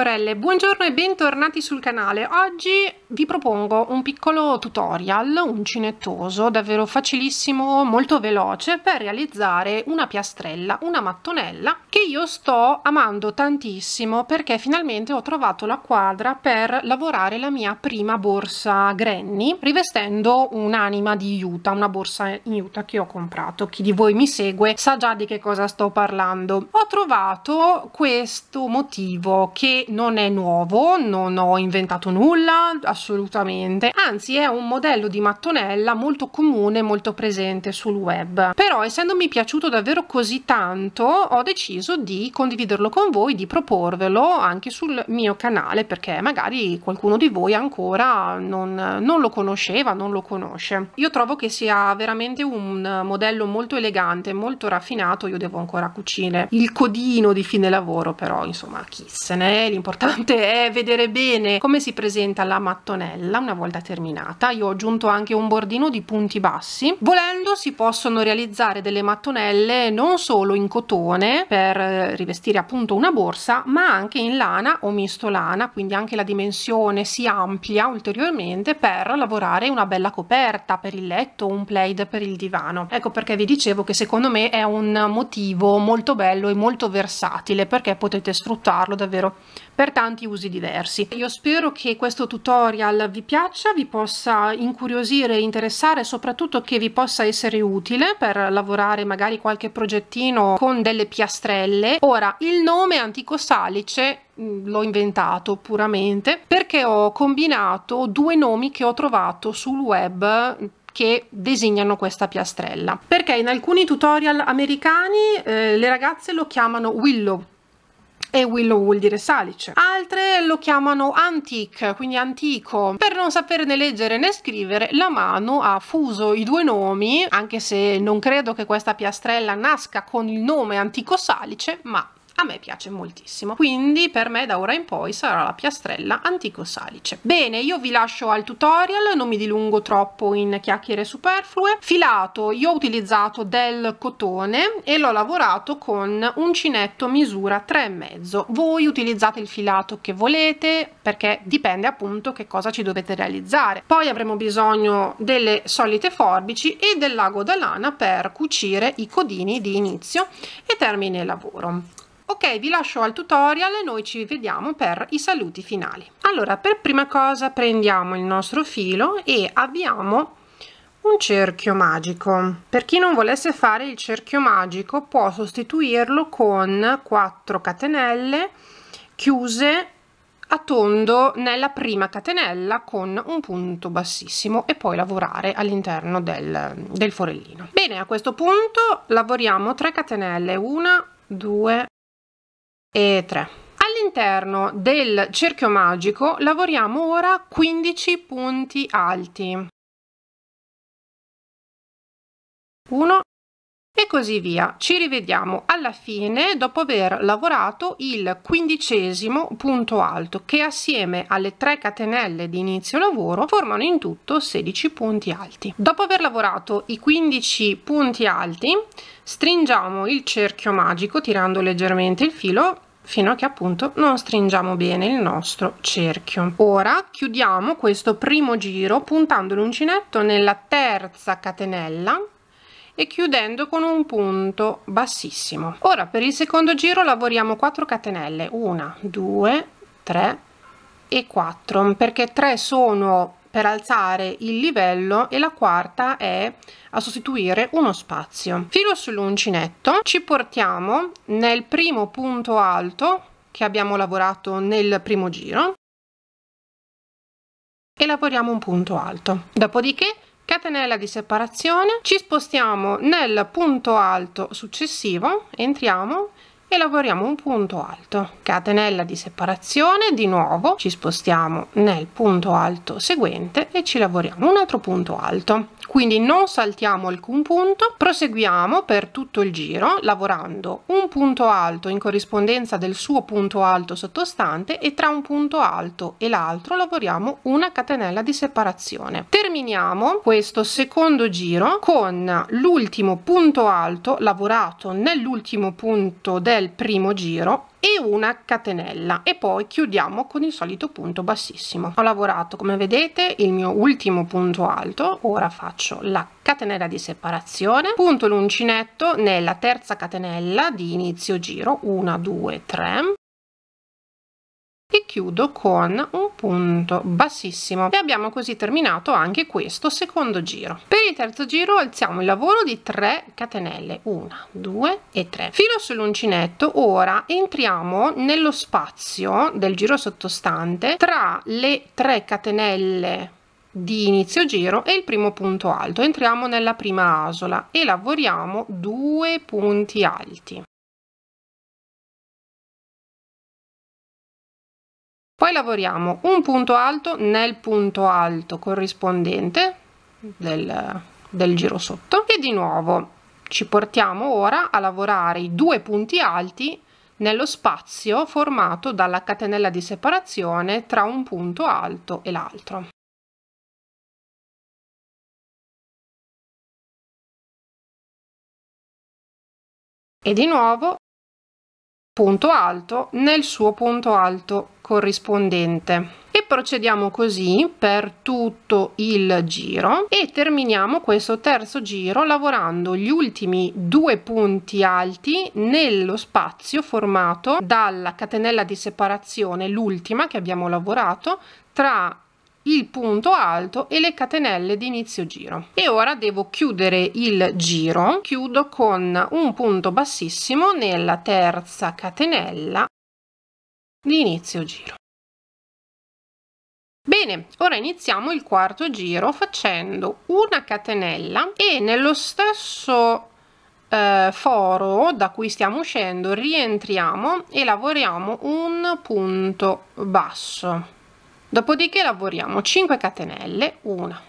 pecorelle, buongiorno e bentornati sul canale. Oggi vi propongo un piccolo tutorial uncinettoso, davvero facilissimo, molto veloce, per realizzare una piastrella, una mattonella, che io sto amando tantissimo perché finalmente ho trovato la quadra per lavorare la mia prima borsa Granny, rivestendo un'anima di Utah, una borsa in Utah che ho comprato. Chi di voi mi segue sa già di che cosa sto parlando. Ho trovato questo motivo che non è nuovo, non ho inventato nulla, assolutamente assolutamente, anzi è un modello di mattonella molto comune, molto presente sul web. Però essendomi piaciuto davvero così tanto, ho deciso di condividerlo con voi, di proporvelo anche sul mio canale, perché magari qualcuno di voi ancora non, non lo conosceva, non lo conosce. Io trovo che sia veramente un modello molto elegante, molto raffinato, io devo ancora cucire il codino di fine lavoro, però insomma chi l'importante è vedere bene come si presenta la mattonella mattonella una volta terminata. Io ho aggiunto anche un bordino di punti bassi. Volendo si possono realizzare delle mattonelle non solo in cotone per eh, rivestire appunto una borsa, ma anche in lana o lana quindi anche la dimensione si amplia ulteriormente per lavorare una bella coperta per il letto un plaid per il divano. Ecco perché vi dicevo che secondo me è un motivo molto bello e molto versatile perché potete sfruttarlo davvero per tanti usi diversi. Io spero che questo tutorial vi piaccia, vi possa incuriosire e interessare, soprattutto che vi possa essere utile per lavorare magari qualche progettino con delle piastrelle. Ora, il nome Antico Salice mm, l'ho inventato puramente perché ho combinato due nomi che ho trovato sul web mm, che designano questa piastrella perché in alcuni tutorial americani eh, le ragazze lo chiamano willow e Willow vuol dire salice. Altre lo chiamano antique, quindi antico. Per non saperne leggere né scrivere, la mano ha fuso i due nomi, anche se non credo che questa piastrella nasca con il nome antico salice, ma a me piace moltissimo. Quindi per me da ora in poi sarà la piastrella antico salice. Bene, io vi lascio al tutorial, non mi dilungo troppo in chiacchiere superflue. Filato, io ho utilizzato del cotone e l'ho lavorato con uncinetto misura 3,5. Voi utilizzate il filato che volete perché dipende appunto che cosa ci dovete realizzare. Poi avremo bisogno delle solite forbici e del lago da lana per cucire i codini di inizio e termine lavoro. Ok, vi lascio al tutorial e noi ci vediamo per i saluti finali. Allora, per prima cosa prendiamo il nostro filo e avviamo un cerchio magico. Per chi non volesse fare il cerchio magico può sostituirlo con 4 catenelle chiuse a tondo nella prima catenella con un punto bassissimo e poi lavorare all'interno del, del forellino. Bene, a questo punto lavoriamo 3 catenelle, 1, 2, e 3. All'interno del cerchio magico lavoriamo ora 15 punti alti. 1 e così via. Ci rivediamo alla fine dopo aver lavorato il quindicesimo punto alto che assieme alle tre catenelle di inizio lavoro formano in tutto 16 punti alti. Dopo aver lavorato i 15 punti alti stringiamo il cerchio magico tirando leggermente il filo fino a che appunto non stringiamo bene il nostro cerchio. Ora chiudiamo questo primo giro puntando l'uncinetto nella terza catenella e chiudendo con un punto bassissimo ora per il secondo giro lavoriamo 4 catenelle 1 2 3 e 4 perché 3 sono per alzare il livello e la quarta è a sostituire uno spazio filo sull'uncinetto ci portiamo nel primo punto alto che abbiamo lavorato nel primo giro e lavoriamo un punto alto dopodiché catenella di separazione ci spostiamo nel punto alto successivo entriamo e lavoriamo un punto alto catenella di separazione di nuovo ci spostiamo nel punto alto seguente e ci lavoriamo un altro punto alto quindi non saltiamo alcun punto proseguiamo per tutto il giro lavorando un punto alto in corrispondenza del suo punto alto sottostante e tra un punto alto e l'altro lavoriamo una catenella di separazione terminiamo questo secondo giro con l'ultimo punto alto lavorato nell'ultimo punto del primo giro e una catenella e poi chiudiamo con il solito punto bassissimo ho lavorato come vedete il mio ultimo punto alto ora faccio la catenella di separazione punto l'uncinetto nella terza catenella di inizio giro 1 2 3 e chiudo con un punto bassissimo e abbiamo così terminato anche questo secondo giro per il terzo giro alziamo il lavoro di 3 catenelle 1 2 e 3 filo sull'uncinetto ora entriamo nello spazio del giro sottostante tra le 3 catenelle di inizio giro e il primo punto alto entriamo nella prima asola e lavoriamo due punti alti Poi lavoriamo un punto alto nel punto alto corrispondente del, del giro sotto e di nuovo ci portiamo ora a lavorare i due punti alti nello spazio formato dalla catenella di separazione tra un punto alto e l'altro. E di nuovo punto alto nel suo punto alto corrispondente e procediamo così per tutto il giro e terminiamo questo terzo giro lavorando gli ultimi due punti alti nello spazio formato dalla catenella di separazione l'ultima che abbiamo lavorato tra il punto alto e le catenelle di inizio giro e ora devo chiudere il giro chiudo con un punto bassissimo nella terza catenella di inizio giro. Bene, ora iniziamo il quarto giro facendo una catenella e nello stesso eh, foro da cui stiamo uscendo rientriamo e lavoriamo un punto basso. Dopodiché lavoriamo 5 catenelle, 1,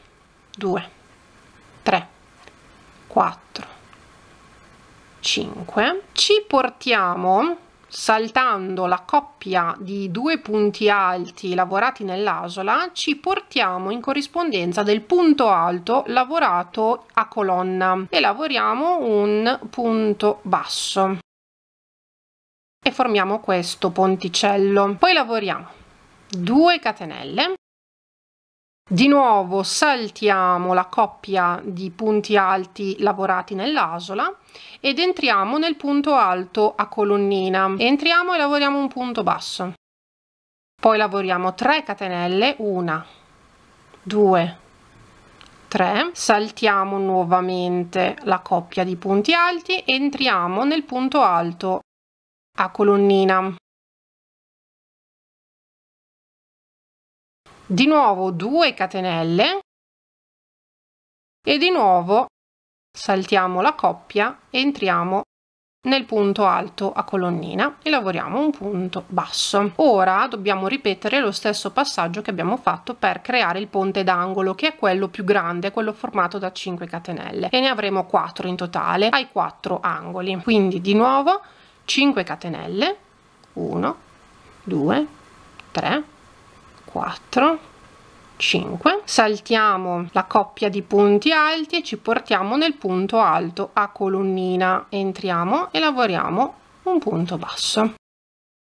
2, 3, 4, 5. Ci portiamo saltando la coppia di due punti alti lavorati nell'asola ci portiamo in corrispondenza del punto alto lavorato a colonna e lavoriamo un punto basso e formiamo questo ponticello poi lavoriamo 2 catenelle di nuovo saltiamo la coppia di punti alti lavorati nell'asola ed entriamo nel punto alto a colonnina. Entriamo e lavoriamo un punto basso. Poi lavoriamo 3 catenelle, 1, 2, 3. Saltiamo nuovamente la coppia di punti alti, entriamo nel punto alto a colonnina. di nuovo 2 catenelle e di nuovo saltiamo la coppia entriamo nel punto alto a colonnina e lavoriamo un punto basso ora dobbiamo ripetere lo stesso passaggio che abbiamo fatto per creare il ponte d'angolo che è quello più grande quello formato da 5 catenelle e ne avremo 4 in totale ai 4 angoli quindi di nuovo 5 catenelle 1 2 3 4 5 saltiamo la coppia di punti alti e ci portiamo nel punto alto a colonnina entriamo e lavoriamo un punto basso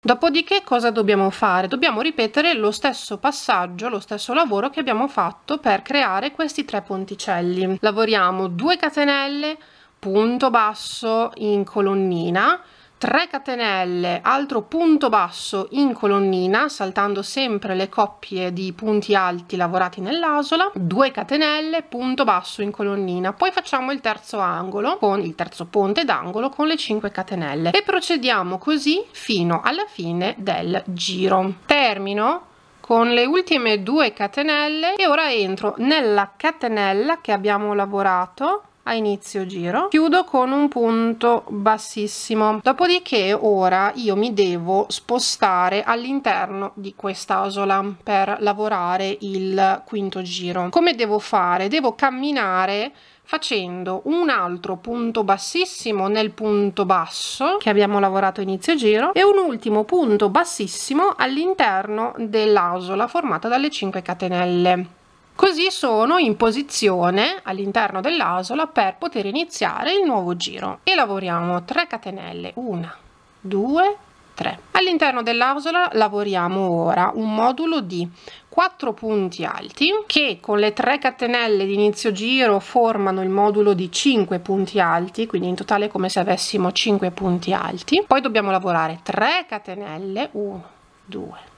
Dopodiché cosa dobbiamo fare? Dobbiamo ripetere lo stesso passaggio, lo stesso lavoro che abbiamo fatto per creare questi tre ponticelli. Lavoriamo 2 catenelle, punto basso in colonnina, 3 catenelle, altro punto basso in colonnina, saltando sempre le coppie di punti alti lavorati nell'asola, 2 catenelle, punto basso in colonnina. Poi facciamo il terzo angolo con il terzo ponte d'angolo con le 5 catenelle e procediamo così fino alla fine del giro. Termino con le ultime 2 catenelle e ora entro nella catenella che abbiamo lavorato a inizio giro chiudo con un punto bassissimo dopodiché ora io mi devo spostare all'interno di quest'asola per lavorare il quinto giro come devo fare devo camminare facendo un altro punto bassissimo nel punto basso che abbiamo lavorato inizio giro e un ultimo punto bassissimo all'interno dell'asola formata dalle 5 catenelle Così sono in posizione all'interno dell'asola per poter iniziare il nuovo giro e lavoriamo 3 catenelle, 1, 2, 3. All'interno dell'asola lavoriamo ora un modulo di 4 punti alti che con le 3 catenelle di inizio giro formano il modulo di 5 punti alti quindi in totale come se avessimo 5 punti alti poi dobbiamo lavorare 3 catenelle 1 2 3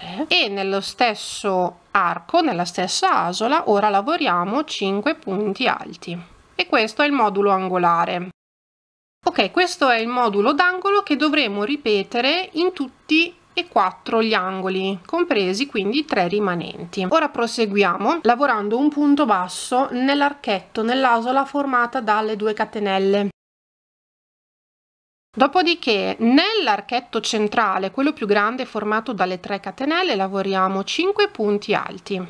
eh. e nello stesso arco, nella stessa asola, ora lavoriamo 5 punti alti. E questo è il modulo angolare. Ok, questo è il modulo d'angolo che dovremo ripetere in tutti e quattro gli angoli, compresi quindi i tre rimanenti. Ora proseguiamo lavorando un punto basso nell'archetto, nell'asola formata dalle due catenelle. Dopodiché nell'archetto centrale, quello più grande formato dalle 3 catenelle, lavoriamo 5 punti alti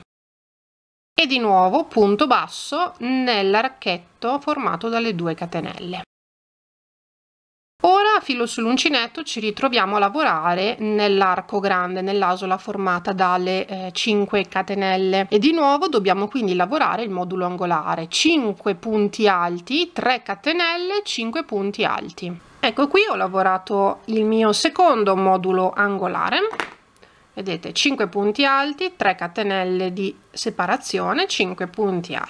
e di nuovo punto basso nell'archetto formato dalle 2 catenelle. Ora a filo sull'uncinetto ci ritroviamo a lavorare nell'arco grande, nell'asola formata dalle eh, 5 catenelle e di nuovo dobbiamo quindi lavorare il modulo angolare, 5 punti alti, 3 catenelle, 5 punti alti. Ecco qui ho lavorato il mio secondo modulo angolare, vedete 5 punti alti, 3 catenelle di separazione 5 punti alti.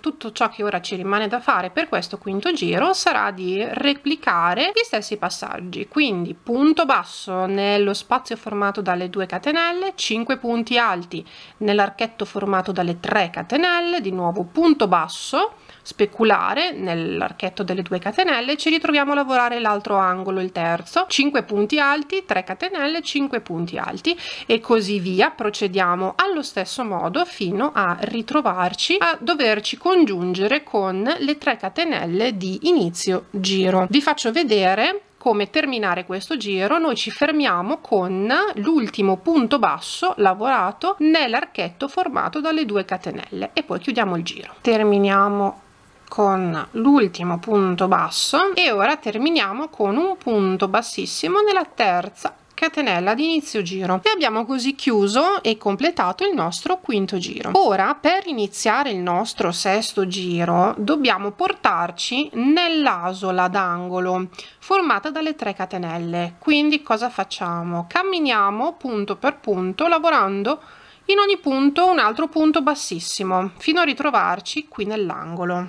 Tutto ciò che ora ci rimane da fare per questo quinto giro sarà di replicare gli stessi passaggi, quindi punto basso nello spazio formato dalle due catenelle, 5 punti alti nell'archetto formato dalle 3 catenelle, di nuovo punto basso, speculare nell'archetto delle 2 catenelle, ci ritroviamo a lavorare l'altro angolo, il terzo, 5 punti alti, 3 catenelle, 5 punti alti e così via, procediamo allo stesso modo fino fino a ritrovarci a doverci congiungere con le tre catenelle di inizio giro. Vi faccio vedere come terminare questo giro noi ci fermiamo con l'ultimo punto basso lavorato nell'archetto formato dalle due catenelle e poi chiudiamo il giro terminiamo con l'ultimo punto basso e ora terminiamo con un punto bassissimo nella terza catenella di inizio giro e abbiamo così chiuso e completato il nostro quinto giro ora per iniziare il nostro sesto giro dobbiamo portarci nell'asola d'angolo formata dalle 3 catenelle quindi cosa facciamo camminiamo punto per punto lavorando in ogni punto un altro punto bassissimo fino a ritrovarci qui nell'angolo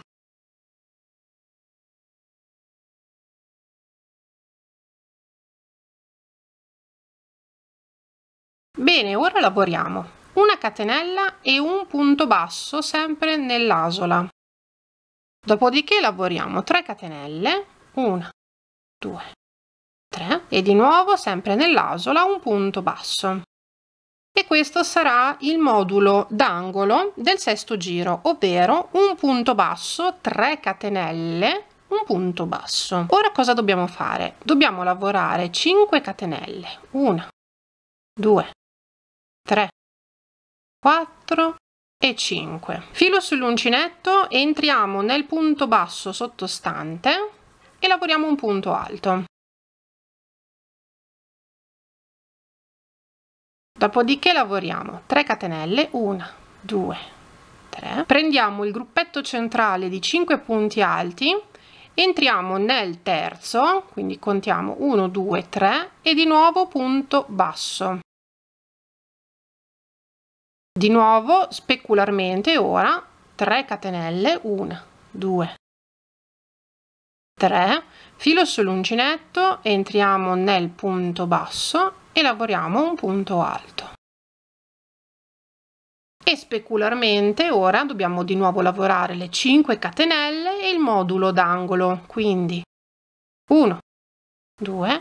bene ora lavoriamo una catenella e un punto basso sempre nell'asola dopodiché lavoriamo 3 catenelle 1 2 3 e di nuovo sempre nell'asola un punto basso e questo sarà il modulo d'angolo del sesto giro ovvero un punto basso 3 catenelle un punto basso ora cosa dobbiamo fare dobbiamo lavorare 5 catenelle 1 2 3, 4 e 5. Filo sull'uncinetto, entriamo nel punto basso sottostante e lavoriamo un punto alto. Dopodiché lavoriamo 3 catenelle, 1, 2, 3. Prendiamo il gruppetto centrale di 5 punti alti, entriamo nel terzo, quindi contiamo 1, 2, 3 e di nuovo punto basso. Di nuovo specularmente ora 3 catenelle, 1, 2, 3, filo sull'uncinetto, entriamo nel punto basso e lavoriamo un punto alto. E specularmente ora dobbiamo di nuovo lavorare le 5 catenelle e il modulo d'angolo, quindi 1, 2,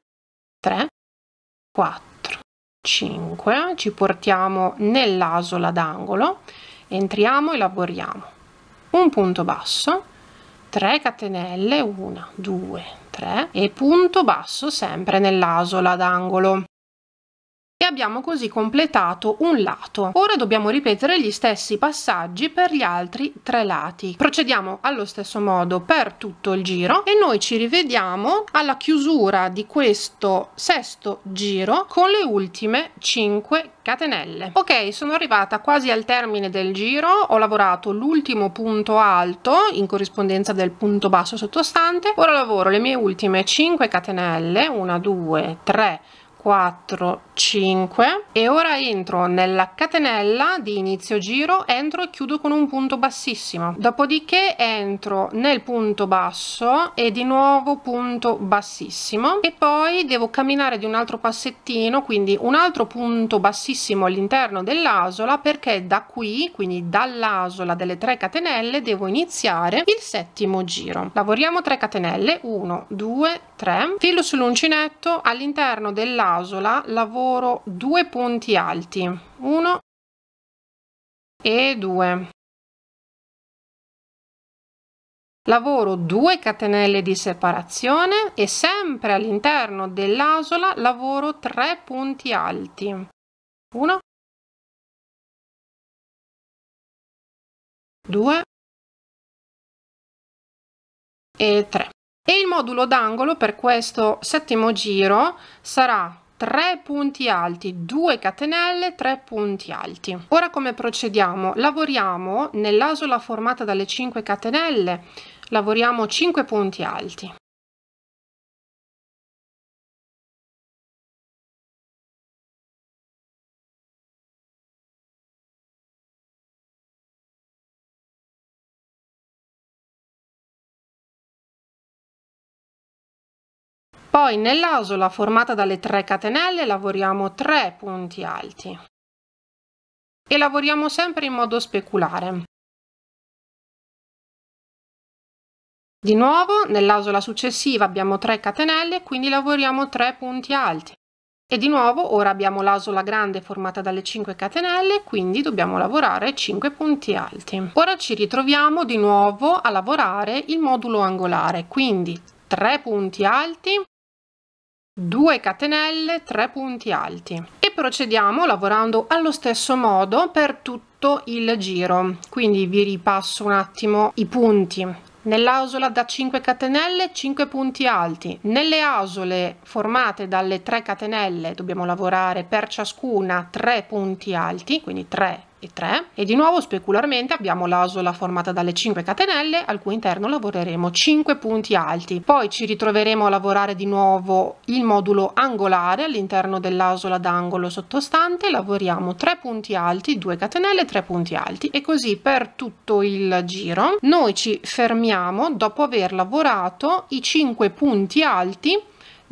3, 4. 5 ci portiamo nell'asola d'angolo entriamo e lavoriamo un punto basso 3 catenelle 1 2 3 e punto basso sempre nell'asola d'angolo e abbiamo così completato un lato. Ora dobbiamo ripetere gli stessi passaggi per gli altri tre lati. Procediamo allo stesso modo per tutto il giro e noi ci rivediamo alla chiusura di questo sesto giro con le ultime 5 catenelle. Ok, sono arrivata quasi al termine del giro, ho lavorato l'ultimo punto alto in corrispondenza del punto basso sottostante, ora lavoro le mie ultime 5 catenelle, 1, 2, 3, 4 5 e ora entro nella catenella di inizio giro entro e chiudo con un punto bassissimo dopodiché entro nel punto basso e di nuovo punto bassissimo e poi devo camminare di un altro passettino quindi un altro punto bassissimo all'interno dell'asola perché da qui quindi dall'asola delle 3 catenelle devo iniziare il settimo giro lavoriamo 3 catenelle 1 2 3 filo sull'uncinetto all'interno dell'asola fasola lavoro due punti alti 1 e 2 lavoro 2 catenelle di separazione e sempre all'interno dell'asola lavoro 3 punti alti 1 2 e 3 e il modulo d'angolo per questo settimo giro sarà 3 punti alti 2 catenelle 3 punti alti ora come procediamo lavoriamo nell'asola formata dalle 5 catenelle lavoriamo 5 punti alti Poi nell'asola formata dalle 3 catenelle lavoriamo 3 punti alti e lavoriamo sempre in modo speculare. Di nuovo nell'asola successiva abbiamo 3 catenelle quindi lavoriamo 3 punti alti e di nuovo ora abbiamo l'asola grande formata dalle 5 catenelle quindi dobbiamo lavorare 5 punti alti. Ora ci ritroviamo di nuovo a lavorare il modulo angolare quindi 3 punti alti 2 catenelle 3 punti alti e procediamo lavorando allo stesso modo per tutto il giro quindi vi ripasso un attimo i punti nell'asola da 5 catenelle 5 punti alti nelle asole formate dalle 3 catenelle dobbiamo lavorare per ciascuna 3 punti alti quindi 3 e 3 e di nuovo specularmente abbiamo l'asola formata dalle 5 catenelle al cui interno lavoreremo 5 punti alti poi ci ritroveremo a lavorare di nuovo il modulo angolare all'interno dell'asola d'angolo sottostante lavoriamo 3 punti alti 2 catenelle 3 punti alti e così per tutto il giro noi ci fermiamo dopo aver lavorato i 5 punti alti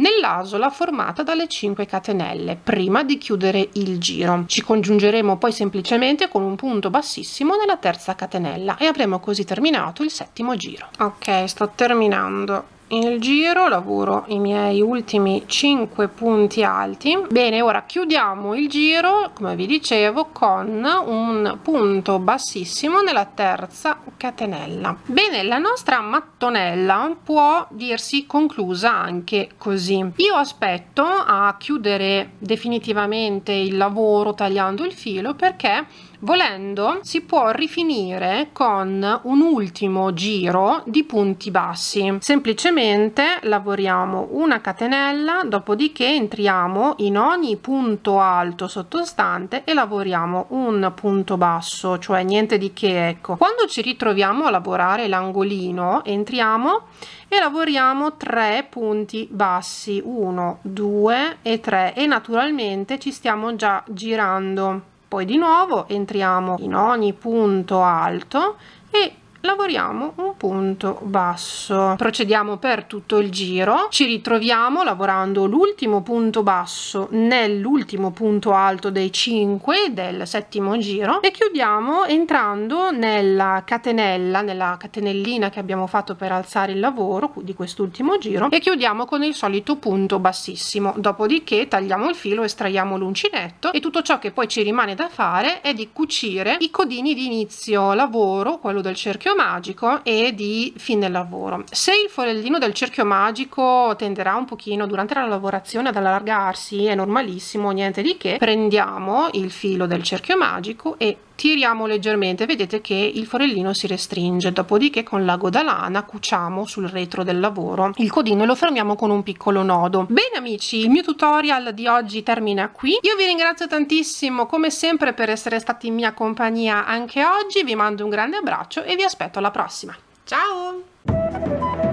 nell'asola formata dalle 5 catenelle prima di chiudere il giro. Ci congiungeremo poi semplicemente con un punto bassissimo nella terza catenella e avremo così terminato il settimo giro. Ok, sto terminando nel giro lavoro i miei ultimi 5 punti alti bene ora chiudiamo il giro come vi dicevo con un punto bassissimo nella terza catenella bene la nostra mattonella può dirsi conclusa anche così io aspetto a chiudere definitivamente il lavoro tagliando il filo perché Volendo si può rifinire con un ultimo giro di punti bassi. Semplicemente lavoriamo una catenella, dopodiché entriamo in ogni punto alto sottostante e lavoriamo un punto basso, cioè niente di che ecco. Quando ci ritroviamo a lavorare l'angolino, entriamo e lavoriamo tre punti bassi 1 2 e 3 e naturalmente ci stiamo già girando poi di nuovo entriamo in ogni punto alto e lavoriamo un punto basso procediamo per tutto il giro ci ritroviamo lavorando l'ultimo punto basso nell'ultimo punto alto dei 5 del settimo giro e chiudiamo entrando nella catenella nella catenellina che abbiamo fatto per alzare il lavoro di quest'ultimo giro e chiudiamo con il solito punto bassissimo dopodiché tagliamo il filo estraiamo l'uncinetto e tutto ciò che poi ci rimane da fare è di cucire i codini di inizio lavoro quello del cerchio cerchio magico e di fine lavoro. Se il forellino del cerchio magico tenderà un pochino durante la lavorazione ad allargarsi, è normalissimo, niente di che, prendiamo il filo del cerchio magico e tiriamo leggermente vedete che il forellino si restringe dopodiché con l'ago da lana cuciamo sul retro del lavoro il codino e lo fermiamo con un piccolo nodo bene amici il mio tutorial di oggi termina qui io vi ringrazio tantissimo come sempre per essere stati in mia compagnia anche oggi vi mando un grande abbraccio e vi aspetto alla prossima ciao